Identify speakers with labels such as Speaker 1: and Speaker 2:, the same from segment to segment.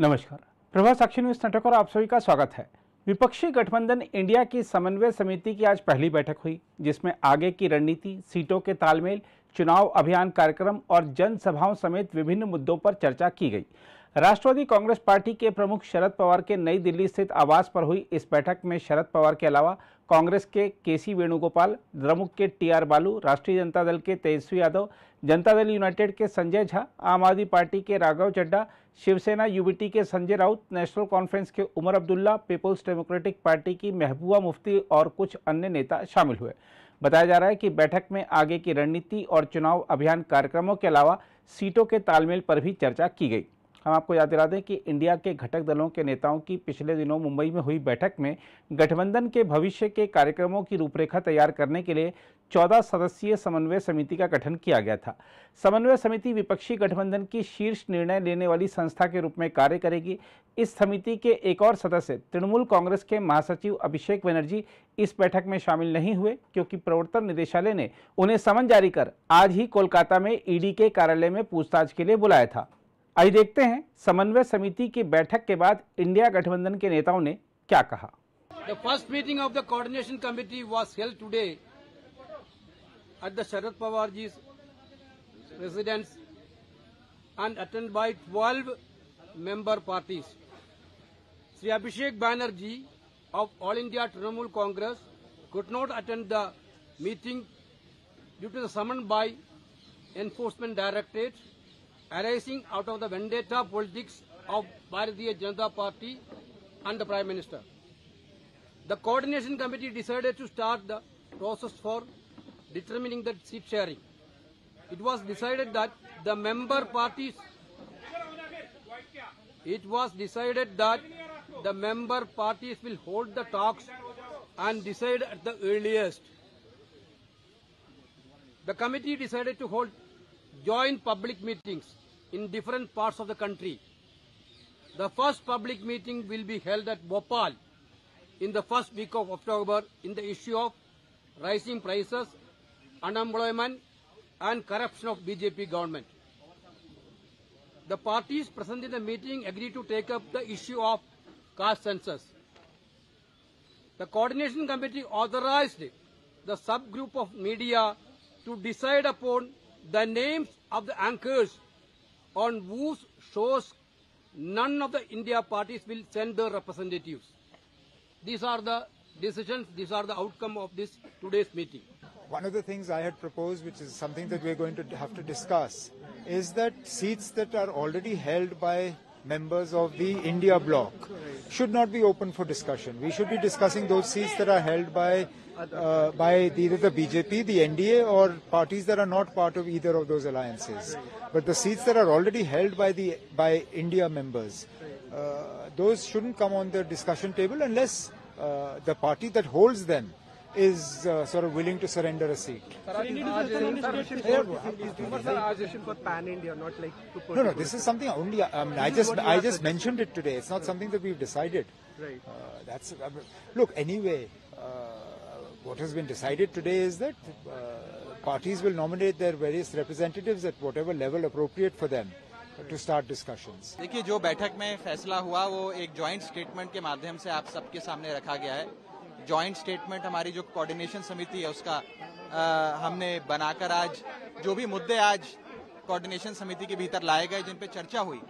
Speaker 1: नमस्कार प्रभा साक्षी news network और आप सभी का स्वागत है विपक्षी गठबंधन इंडिया की समन्वय समिति की आज पहली बैठक हुई जिसमें आगे की रणनीति सीटों के तालमेल चुनाव अभियान कार्यक्रम और जनसभाओं समेत विभिन्न मुद्दों पर चर्चा की गई राष्ट्रवादी कांग्रेस पार्टी के प्रमुख शरद पवार के नई दिल्ली स्थित आवास पर हुई इस बैठक में शरद पवार के अलावा कांग्रेस के के सी वेणुगोपाल द्रमुक के टी आर बालू राष्ट्रीय जनता दल के तेजस्वी यादव जनता दल यूनाइटेड के संजय झा आम आदमी पार्टी के राघव चड्डा शिवसेना यूबीटी के संजय राउत नेशनल कॉन्फ्रेंस के Omar Abdullah peoples democratic party की महबूबा मुफ्ती और कुछ अन्य नेता शामिल हुए बताया जा रहा है कि बैठक में आगे की रणनीति और चुनाव अभियान कार्यक्रमों के अलावा सीटों के तालमेल पर भी चर्चा की गई हम आपको याद दिला दें कि इंडिया के घटक दलों के नेताओं की पिछले दिनों मुंबई में हुई बैठक में गठबंधन के भविष्य के कार्यक्रमों की रूपरेखा तैयार करने के लिए 14 सदस्यीय समन्वय समिति का गठन किया गया था समन्वय समिति विपक्षी गठबंधन की शीर्ष निर्णय लेने वाली संस्था के रूप में कार्य करेगी इस समिति के एक और सदस्य तृणमूल कांग्रेस के महासचिव अभिषेक बनर्जी इस बैठक में शामिल नहीं हुए क्योंकि प्रवर्तन निदेशालय ने उन्हें समन जारी कर आज ही कोलकाता में ईडी के कार्यालय में पूछताछ के लिए बुलाया था आइए देखते हैं समन्वय समिति की बैठक के बाद इंडिया गठबंधन के नेताओं ने क्या कहा
Speaker 2: the first meeting of the coordination committee was held today at the Sharad Pawar ji residence and attend by twelve member parties Shri Abhishek Banerjee of all India Trinamool Congress could not attend the meeting due to the summon by enforcement directorate arising out of the vendetta politics of Bharatiya Janata Party and the Prime Minister. The coordination committee decided to start the process for determining the seat sharing. It was decided that the member parties it was decided that the member parties will hold the talks and decide at the earliest. The committee decided to hold Join public meetings in different parts of the country. The first public meeting will be held at Bhopal in the first week of October in the issue of rising prices, unemployment and corruption of BJP government. The parties present in the meeting agreed to take up the issue of caste census. The coordination committee authorized the subgroup of media to decide upon the names of the anchors on whose shores none of the India parties will send their representatives. These are the decisions, these are the outcome of this today's
Speaker 3: meeting. One of the things I had proposed, which is something that we're going to have to discuss, is that seats that are already held by members of the India bloc should not be open for discussion. We should be discussing those seats that are held by uh, by either the BJP, the NDA, or parties that are not part of either of those alliances. But the seats that are already held by the by India members, uh, those shouldn't come on the discussion table unless uh, the party that holds them is uh, sort of willing to surrender a seat.
Speaker 4: No,
Speaker 3: no, this is something only. Uh, um, I, mean, I just, I just mentioned it today. It's not something that we've decided. Right. Uh, that's I um, mean, look. Anyway, uh, what has been decided today is that uh, parties will nominate their various representatives at whatever level appropriate for them. To start discussions.
Speaker 4: देखिए जो बैठक में फैसला हुआ वो एक joint statement के माध्यम से आप सबके सामने रखा गया है ज्वाइंट स्टेटमेंट हमारी जो कोऑर्डिनेशन समिति है उसका आ, हमने बनाकर आज जो भी मुद्दे आज कोऑर्डिनेशन समिति के भीतर लाए गए जिन पे चर्चा हुई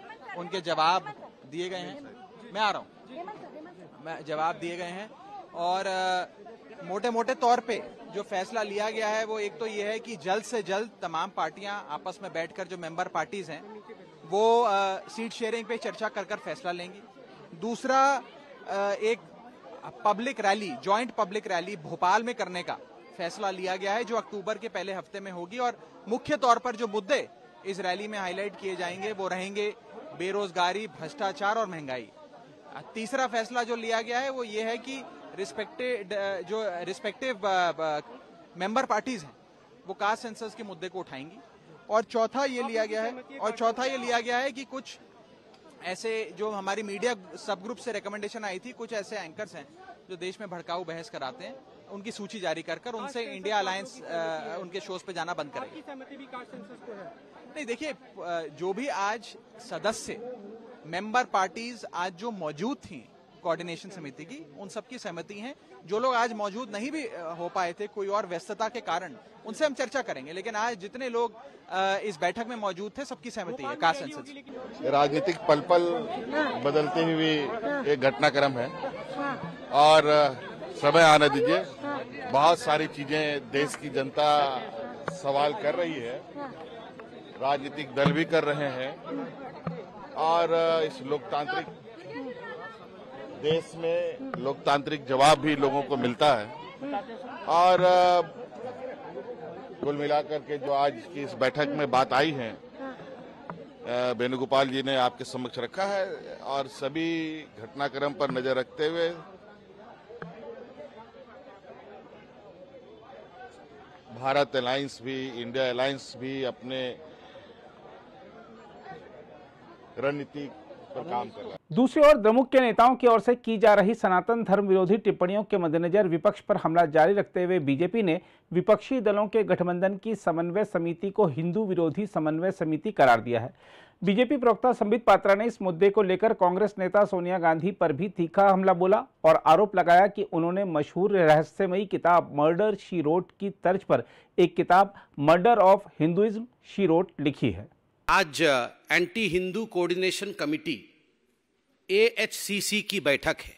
Speaker 4: उनके जवाब दिए गए हैं मैं आ रहा
Speaker 2: हूँ
Speaker 4: मैं जवाब दिए गए हैं और आ, मोटे मोटे तौर पे जो फैसला लिया गया है वो एक तो ये है कि जल्द से जल्द तमाम पार्टियां आपस में बैठकर जो मेंबर पार्टीज हैं वो आ, सीट शेयरिंग पे चर्चा कर कर फैसला लेंगी दूसरा एक public rally joint public rally Bhopal में करने का फैसला लिया गया है जो अक्टूबर के पहले हफ्ते में होगी और मुख्य तौर पर जो मुद्दे इस रैली में हाईलाइट किए जाएंगे वो रहेंगे बेरोजगारी भ्रष्टाचार और महंगाई तीसरा फैसला जो लिया गया है वो ये है कि रिस्पेक्टेड जो रिस्पेक्टिव मेंबर पार्टीज हैं वो कास्ट सेंसस के मुद्दे को उठाएंगी और चौथा ये लिया गया है और चौथा ये लिया गया है कि कुछ ऐसे जो हमारी मीडिया सब ग्रुप से रिकमेंडेशन आई थी कुछ ऐसे एंकर्स हैं जो देश में भड़काऊ बहस कराते हैं उनकी सूची जारी कर कर उनसे इंडिया अलायंस उनके शोज पे जाना बंद करेगी
Speaker 1: नहीं
Speaker 4: देखिए जो भी आज सदस्य मेंबर पार्टीज आज जो मौजूद थी कोऑर्डिनेशन समिति की उन सबकी सहमति है जो लोग आज मौजूद नहीं भी हो पाए थे कोई और व्यस्तता के कारण उनसे हम चर्चा करेंगे लेकिन आज जितने लोग इस बैठक में मौजूद थे सबकी सहमति है का सांसद राजनीतिक पल पल बदलते हुए एक घटनाक्रम है और समय आने दीजिए बहुत सारी चीजें देश की जनता सवाल कर रही है राजनीतिक दल भी कर रहे हैं और इस लोकतांत्रिक
Speaker 3: देश में
Speaker 4: लोकतांत्रिक जवाब भी लोगों को मिलता है और कुल मिलाकर के जो आज की इस बैठक में बात आई है वेणुगोपाल जी ने आपके समक्ष रखा है और सभी घटनाक्रम पर नजर रखते हुए भारत अलायंस भी इंडिया अलायंस भी अपने
Speaker 1: रणनीतिक पर काम कर रहा है दूसरी ओर द्रमुक के नेताओं की ओर से की जा रही सनातन धर्म विरोधी टिप्पणियों के मद्देनजर विपक्ष पर हमला जारी रखते हुए बीजेपी ने विपक्षी दलों के गठबंधन की समन्वय समिति को हिंदू विरोधी समन्वय समिति करार दिया है बीजेपी प्रवक्ता संबित पात्रा ने इस मुद्दे को लेकर कांग्रेस नेता सोनिया गांधी पर भी तीखा हमला बोला और आरोप लगाया कि उन्होंने मशहूर रहस्यमयी किताब मर्डर शी रोट की तर्ज पर एक किताब murder of Hinduism she wrote लिखी है
Speaker 5: आज anti Hindu coordination committee AHCC की बैठक है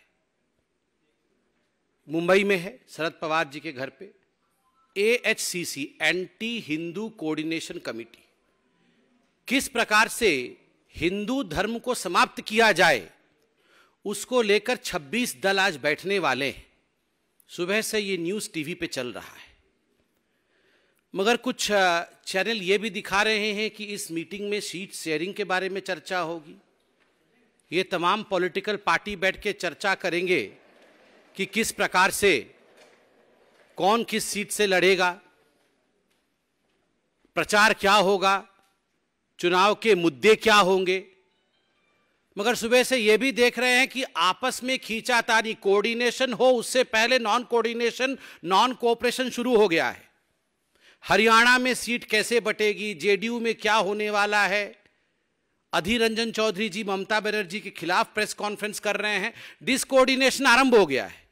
Speaker 5: मुंबई में है शरद पवार जी के घर पे AHCC anti Hindu coordination committee किस प्रकार से हिंदू धर्म को समाप्त किया जाए उसको लेकर 26 दल आज बैठने वाले हैं सुबह से ये न्यूज़ टीवी पे चल रहा है मगर कुछ चैनल ये भी दिखा रहे हैं कि इस मीटिंग में सीट शेयरिंग के बारे में चर्चा होगी ये तमाम पॉलिटिकल पार्टी बैठ के चर्चा करेंगे कि किस प्रकार से कौन किस सीट से लड़ेगा प्रचार क्या होगा चुनाव के मुद्दे क्या होंगे मगर सुबह से ये भी देख रहे हैं कि आपस में खींचातानी कोऑर्डिनेशन हो उससे पहले नॉन कोऑर्डिनेशन नॉन कोऑपरेशन शुरू हो गया है हरियाणा में सीट कैसे बटेगी जेडीयू में क्या होने वाला है अधीर रंजन चौधरी जी ममता बनर्जी के खिलाफ प्रेस कॉन्फ्रेंस कर रहे हैं डिसकोऑर्डिनेशन आरंभ हो गया है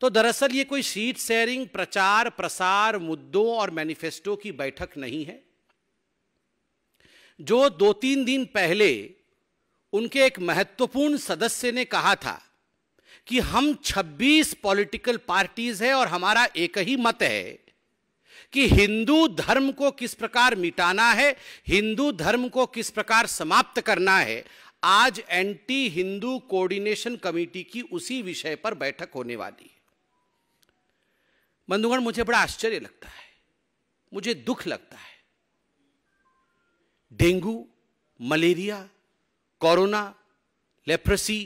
Speaker 5: तो दरअसल ये कोई सीट शेयरिंग प्रचार प्रसार मुद्दों और मैनिफेस्टो की बैठक नहीं है जो दो तीन दिन पहले उनके एक महत्वपूर्ण सदस्य ने कहा था कि हम 26 पॉलिटिकल पार्टीज हैं और हमारा एक ही मत है कि हिंदू धर्म को किस प्रकार मिटाना है हिंदू धर्म को किस प्रकार समाप्त करना है आज एंटी हिंदू कोऑर्डिनेशन कमेटी की उसी विषय पर बैठक होने वाली है बंधुगण मुझे बड़ा आश्चर्य लगता है मुझे दुख लगता है dengue malaria corona leprosy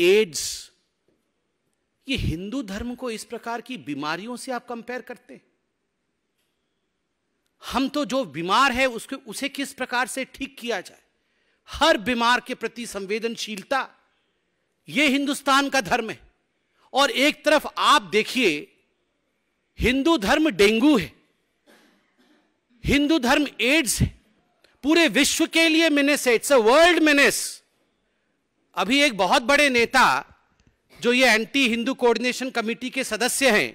Speaker 5: AIDS ये हिंदू धर्म को इस प्रकार की बीमारियों से आप कंपेयर करते हैं हम तो जो बीमार है उसके उसे किस प्रकार से ठीक किया जाए हर बीमार के प्रति संवेदनशीलता ये हिंदुस्तान का धर्म है और एक तरफ आप देखिए हिंदू धर्म डेंगू है हिंदू धर्म एड्स है पूरे विश्व के लिए मिनेस है इट्स अ वर्ल्ड मिनेस अभी एक बहुत बड़े नेता जो ये एंटी हिंदू कोऑर्डिनेशन कमेटी के सदस्य हैं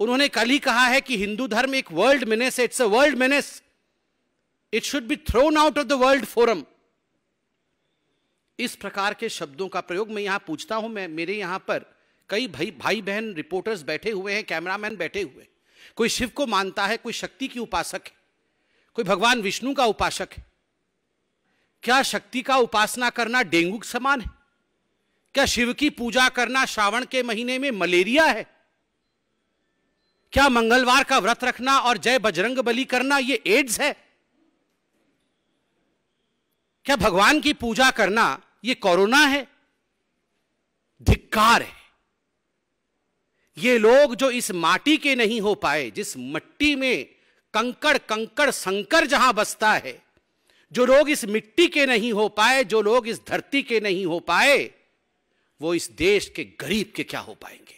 Speaker 5: उन्होंने कल ही कहा है कि हिंदू धर्म एक वर्ल्ड मेनेस है it's a world menace it should be thrown out of the world forum इस प्रकार के शब्दों का प्रयोग मैं यहां पूछता हूं मैं मेरे यहां पर कई भाई भाई बहन रिपोर्टर्स बैठे हुए हैं कैमरामैन बैठे हुए हैं कोई शिव को मानता है कोई शक्ति की उपासक है कोई भगवान विष्णु का उपासक है क्या शक्ति का उपासना करना डेंगू समान है क्या शिव की पूजा करना श्रावण के महीने में मलेरिया है क्या मंगलवार का व्रत रखना और जय बजरंग बली करना ये एड्स है क्या भगवान की पूजा करना ये कोरोना है धिक्कार है ये लोग जो इस माटी के नहीं हो पाए जिस मिट्टी में कंकड़ कंकड़ संकर जहां बसता है जो लोग इस मिट्टी के नहीं हो पाए जो लोग इस धरती के नहीं हो पाए वो इस देश के गरीब के क्या हो पाएंगे